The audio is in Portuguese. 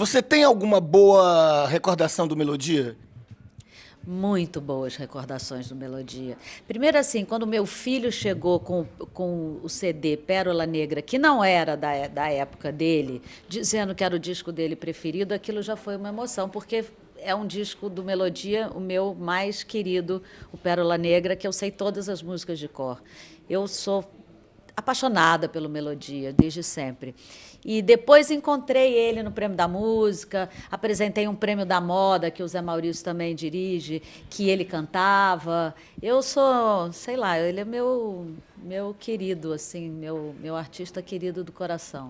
Você tem alguma boa recordação do Melodia? Muito boas recordações do Melodia. Primeiro, assim, quando meu filho chegou com, com o CD Pérola Negra, que não era da, é, da época dele, dizendo que era o disco dele preferido, aquilo já foi uma emoção, porque é um disco do Melodia, o meu mais querido, o Pérola Negra, que eu sei todas as músicas de cor. Eu sou apaixonada pelo Melodia, desde sempre. E depois encontrei ele no Prêmio da Música, apresentei um Prêmio da Moda, que o Zé Maurício também dirige, que ele cantava. Eu sou, sei lá, ele é meu, meu querido, assim, meu, meu artista querido do coração.